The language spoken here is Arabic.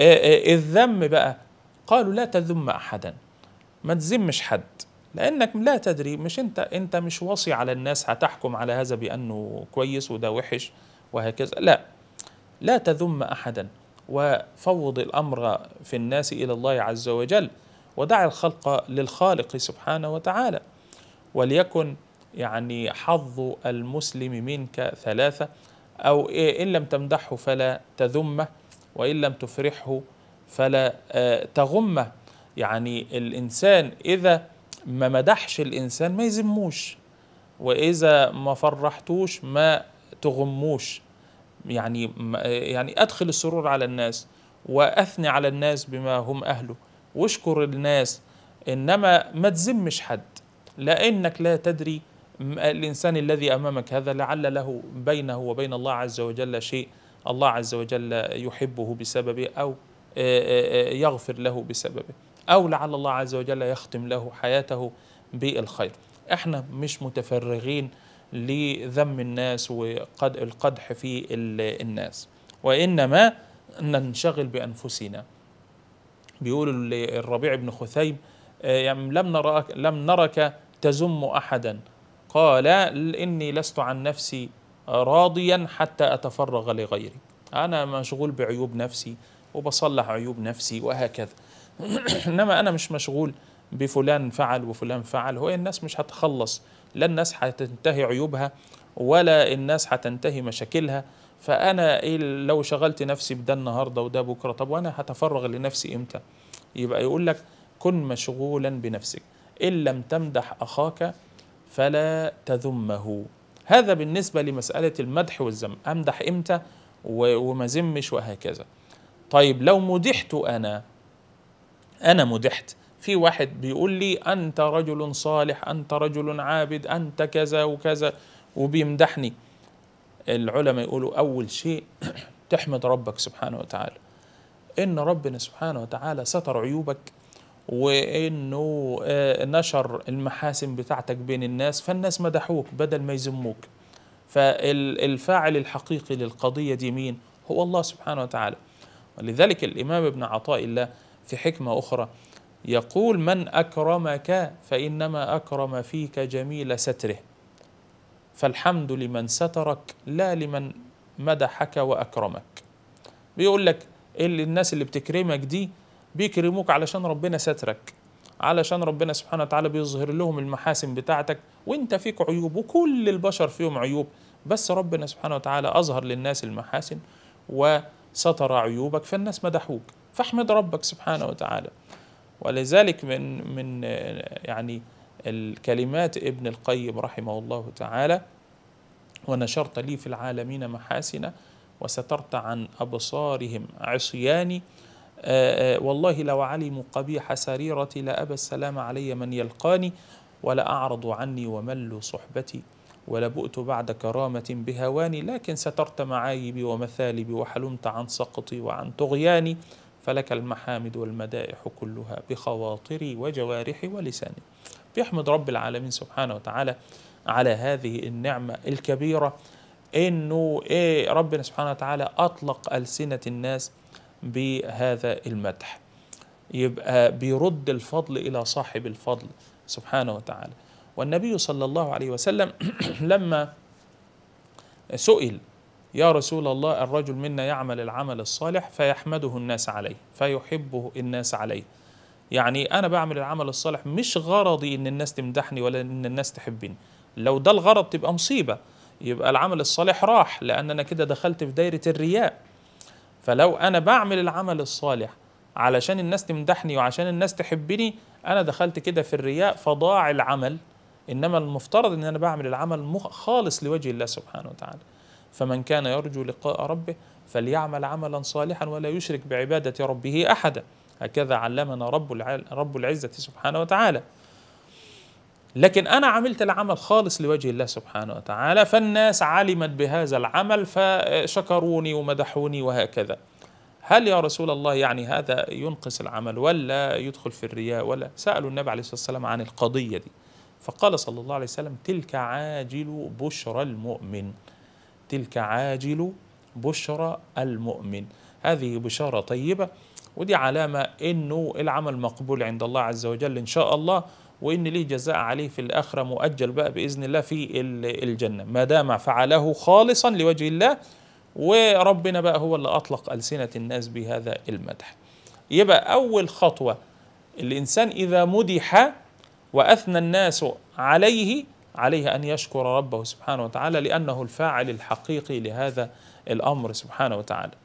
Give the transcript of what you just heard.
إيه، إيه، الذم بقى قالوا لا تذم احدا ما تذمش حد لانك لا تدري مش انت انت مش واصي على الناس هتحكم على هذا بانه كويس وده وحش وهكذا لا لا تذم احدا وفوض الامر في الناس الى الله عز وجل ودع الخلق للخالق سبحانه وتعالى وليكن يعني حظ المسلم منك ثلاثه او إيه، ان لم تمدحه فلا تذمه وإن لم تفرحه فلا آه، تغمه يعني الإنسان إذا ما مدحش الإنسان ما يذموش وإذا ما فرحتوش ما تغموش يعني آه، يعني أدخل السرور على الناس وأثني على الناس بما هم أهله واشكر الناس إنما ما تذمش حد لأنك لا تدري الإنسان الذي أمامك هذا لعل له بينه وبين الله عز وجل شيء الله عز وجل يحبه بسببه أو آه، آه، آه، يغفر له بسببه أو لعل الله عز وجل يختم له حياته بالخير احنا مش متفرغين لذم الناس والقدح القدح في الناس وإنما ننشغل بأنفسنا بيقول الربيع بن خثيم يعني لم نرك لم نرك تزم أحدا قال إني لست عن نفسي راضيا حتى أتفرغ لغيري أنا مشغول بعيوب نفسي وبصلح عيوب نفسي وهكذا إنما أنا مش مشغول بفلان فعل وفلان فعل هو الناس مش هتخلص لا الناس هتنتهي عيوبها ولا الناس هتنتهي مشاكلها فأنا إيه لو شغلت نفسي بده النهاردة وده بكرة طب وأنا هتفرغ لنفسي إمتى يبقى يقول لك كن مشغولا بنفسك إن لم تمدح أخاك فلا تذمه هذا بالنسبة لمسألة المدح والذم أمدح إمتى وما ذمش وهكذا طيب لو مدحت أنا أنا مدحت في واحد بيقول لي أنت رجل صالح أنت رجل عابد أنت كذا وكذا وبيمدحني العلماء يقولوا أول شيء تحمد ربك سبحانه وتعالى إن ربنا سبحانه وتعالى ستر عيوبك وانه آه، نشر المحاسن بتاعتك بين الناس فالناس مدحوك بدل ما يذموك فالفاعل الحقيقي للقضية دي مين هو الله سبحانه وتعالى ولذلك الإمام ابن عطاء الله في حكمة أخرى يقول من أكرمك فإنما أكرم فيك جميل ستره فالحمد لمن سترك لا لمن مدحك وأكرمك بيقول لك الناس اللي بتكرمك دي بيكرموك علشان ربنا سترك علشان ربنا سبحانه وتعالى بيظهر لهم المحاسن بتاعتك وانت فيك عيوب وكل البشر فيهم عيوب بس ربنا سبحانه وتعالى أظهر للناس المحاسن وستر عيوبك فالناس مدحوك فاحمد ربك سبحانه وتعالى ولذلك من من يعني الكلمات ابن القيم رحمه الله تعالى ونشرت لي في العالمين محاسن وسترت عن أبصارهم عصياني آه، آه، والله لو علموا قبيح سريرتي لأبى السلام علي من يلقاني أعرض عني وملوا صحبتي ولبؤت بعد كرامة بهواني لكن سترت معايبي ومثالبي وحلمت عن سقطي وعن طغياني فلك المحامد والمدائح كلها بخواطري وجوارحي ولساني بيحمد رب العالمين سبحانه وتعالى على هذه النعمة الكبيرة انه ايه ربنا سبحانه وتعالى اطلق السنه الناس بهذا المدح يبقى بيرد الفضل إلى صاحب الفضل سبحانه وتعالى والنبي صلى الله عليه وسلم لما سئل يا رسول الله الرجل منا يعمل العمل الصالح فيحمده الناس عليه فيحبه الناس عليه يعني أنا بعمل العمل الصالح مش غرضي إن الناس تمدحني ولا إن الناس تحبني لو ده الغرض تبقى مصيبة يبقى العمل الصالح راح لأن أنا كده دخلت في دايرة الرياء فلو انا بعمل العمل الصالح علشان الناس تمدحني وعشان الناس تحبني انا دخلت كده في الرياء فضاع العمل انما المفترض ان انا بعمل العمل خالص لوجه الله سبحانه وتعالى فمن كان يرجو لقاء ربه فليعمل عملا صالحا ولا يشرك بعباده ربه احدا هكذا علمنا رب رب العزه سبحانه وتعالى لكن أنا عملت العمل خالص لوجه الله سبحانه وتعالى فالناس علمت بهذا العمل فشكروني ومدحوني وهكذا هل يا رسول الله يعني هذا ينقص العمل ولا يدخل في الرياء ولا سألوا النبي عليه الصلاة والسلام عن القضية دي فقال صلى الله عليه وسلم تلك عاجل بشرى المؤمن تلك عاجل بشرى المؤمن هذه بشارة طيبة ودي علامة أنه العمل مقبول عند الله عز وجل إن شاء الله وإن ليه جزاء عليه في الآخرة مؤجل بقى بإذن الله في الجنة ما دام فعله خالصا لوجه الله وربنا بقى هو اللي أطلق ألسنة الناس بهذا المدح يبقى أول خطوة الإنسان إذا مدح وأثنى الناس عليه عليه أن يشكر ربه سبحانه وتعالى لأنه الفاعل الحقيقي لهذا الأمر سبحانه وتعالى